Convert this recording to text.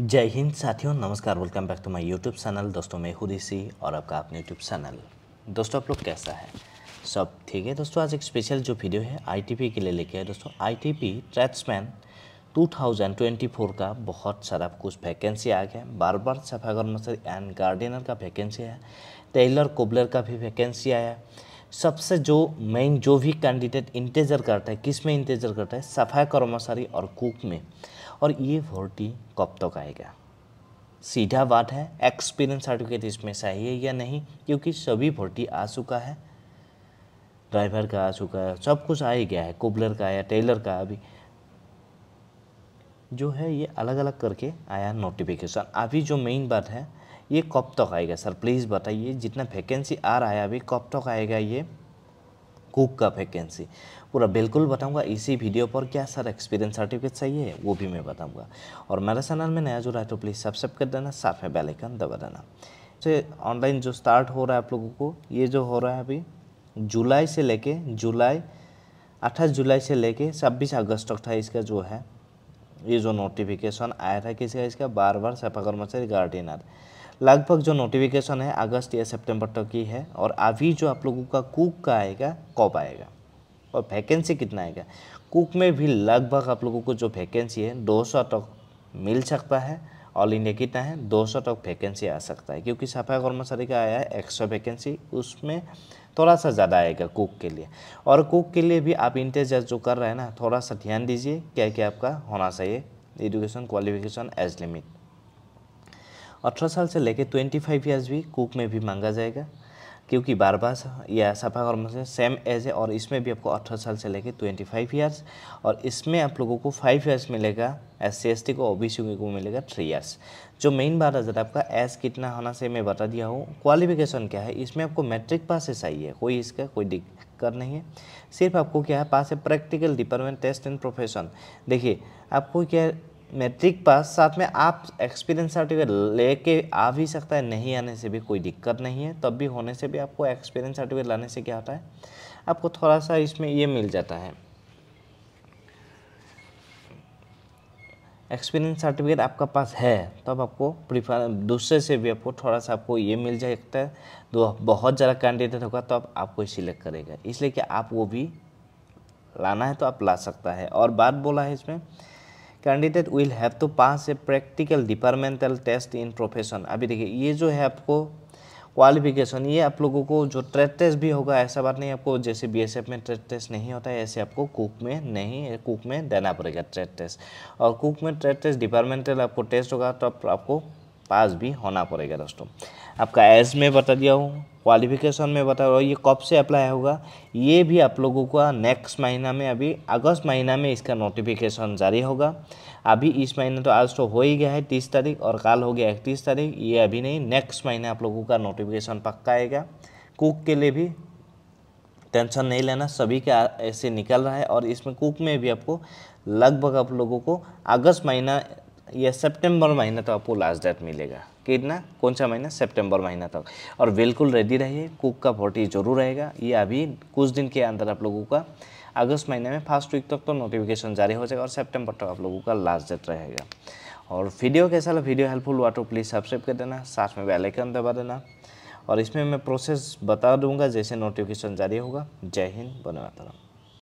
जय हिंद साथियों नमस्कार welcome back to my YouTube channel दोस्तों मैं खुद इसी और आपका अपने यूट्यूब चैनल दोस्तों आप लोग कैसा है सब ठीक है दोस्तों आज एक स्पेशल जो वीडियो है आईटीपी के लिए लेके आए दोस्तों आईटीपी ट्रैट्समैन 2024 का बहुत सारा कुछ वैकेंसी आ गया बार बार सफागर कर्मचारी एंड गार्डनर का वैकेंसी आया टेलर कोबलर का भी वैकेंसी आया सबसे जो मेन जो भी कैंडिडेट इंतजार करता है किस में इंतजार करता है सफाई कर्मचारी और कुक में और ये फोर्टी कब तक आएगा सीधा बात है एक्सपीरियंस सर्टिफिकेट इसमें चाहिए या नहीं क्योंकि सभी फोर्टी आ चुका है ड्राइवर का आ चुका है सब कुछ आ ही गया है कोबलर का आया टेलर का अभी जो है ये अलग अलग करके आया नोटिफिकेशन अभी जो मेन बात है ये कब तक आएगा सर प्लीज़ बताइए जितना वैकेंसी आ रहा है अभी कब तक आएगा ये कुक का वैकेंसी पूरा बिल्कुल बताऊंगा इसी वीडियो पर क्या सर एक्सपीरियंस सर्टिफिकेट चाहिए वो भी मैं बताऊंगा और मेरे चैनल में नया जुड़ा है तो प्लीज़ सब्सक्राइब कर देना साथ में बेलाइकन दबा देना तो ऑनलाइन जो स्टार्ट हो रहा है आप लोगों को ये जो हो रहा है अभी जुलाई से लेके जुलाई अट्ठाईस जुलाई से लेके छब्बीस अगस्त तक था इसका जो है ये जो नोटिफिकेशन आया था किसी का इसका बार बार सफा कर्मचारी गार्डिनर लगभग जो नोटिफिकेशन है अगस्त या सितंबर तक ही है और अभी जो आप लोगों का कुक का आएगा कब आएगा और वैकेंसी कितना आएगा कुक में भी लगभग आप लोगों को जो वैकेंसी है दो तक मिल सकता है ऑल इंडिया कितना है सौ तक वैकेंसी आ सकता है क्योंकि सफाई कर्मचारी का आया है एक सौ वैकेंसी उसमें थोड़ा सा ज़्यादा आएगा कुक के लिए और कुक के लिए भी आप इंतजार जो कर रहे हैं ना थोड़ा सा ध्यान दीजिए क्या क्या आपका होना चाहिए एजुकेशन क्वालिफिकेशन एज लिमिट अठारह साल से लेकर ट्वेंटी फाइव ईयर्स भी कुक में भी मांगा जाएगा क्योंकि बार बार या सफा कर्म सेम एज है और इसमें भी आपको अठारह साल से लेकर ट्वेंटी फाइव ईयर्स और इसमें आप लोगों को फाइव ईयर्स मिलेगा एस सी एस टी को ओ बी सी को मिलेगा थ्री ईयर्स जो मेन बात है जाता है आपका एस कितना होना से मैं बता दिया हूँ क्वालिफिकेशन क्या है इसमें आपको मैट्रिक पास से चाहिए कोई इसका कोई दिक्कत नहीं है सिर्फ आपको क्या है पास है practical department test and profession देखिए आपको क्या है मैट्रिक पास साथ में आप एक्सपीरियंस सर्टिफिकेट लेके आ भी सकता है नहीं आने से भी कोई दिक्कत नहीं है तब भी होने से भी आपको एक्सपीरियंस सर्टिफिकेट लाने से क्या होता है आपको थोड़ा सा इसमें ये मिल जाता है एक्सपीरियंस सर्टिफिकेट आपका पास है तब आपको प्रिफर दूसरे से भी आपको थोड़ा सा आपको ये मिल सकता है तो बहुत ज़्यादा कैंडिडेट होगा तो आप आपको सिलेक्ट करेगा इसलिए कि आप वो भी लाना है तो आप ला सकता है और बात बोला है इसमें candidate will have to pass a practical departmental test in profession अभी देखिए ये जो है आपको क्वालिफिकेशन ये आप लोगों को जो ट्रेड टेस्ट भी होगा ऐसा बात नहीं आपको जैसे बीएसएफ में ट्रेड टेस्ट नहीं होता है ऐसे आपको कुक में नहीं कुक में देना पड़ेगा ट्रेड टेस्ट और कुक में ट्रेड टेस्ट डिपार्टमेंटल आपको टेस्ट होगा तो आप, आपको पास भी होना पड़ेगा दोस्तों आपका एज में बता दिया हूँ क्वालिफिकेशन में बता रहा हूँ ये कब से अप्लाई होगा ये भी आप लोगों का नेक्स्ट महीना में अभी अगस्त महीना में इसका नोटिफिकेशन जारी होगा अभी इस महीने तो आज तो हो ही गया है तीस तारीख और कल हो गया इकतीस तारीख ये अभी नहीं नेक्स्ट महीने आप लोगों का नोटिफिकेशन पक्का आएगा कुक के लिए भी टेंशन नहीं लेना सभी का ऐसे निकल रहा है और इसमें कुक में भी आपको लगभग आप लोगों को अगस्त महीना ये सितंबर महीना तक तो आपको लास्ट डेट मिलेगा कितना कौन सा महीना सितंबर महीना तक और बिल्कुल रेडी रहिए कुक का फोटी जरूर रहेगा ये अभी कुछ दिन के अंदर आप लोगों का अगस्त महीने में फर्स्ट वीक तक तो नोटिफिकेशन जारी हो जाएगा और सेप्टेम्बर तक आप लोगों का लास्ट डेट रहेगा और वीडियो कैसा लगा वीडियो हेल्पफुल हुआ तो प्लीज़ सब्सक्राइब कर देना साथ में बेलाइकन दबा देना और इसमें मैं प्रोसेस बता दूंगा जैसे नोटिफिकेशन जारी होगा जय हिंद बने मातरम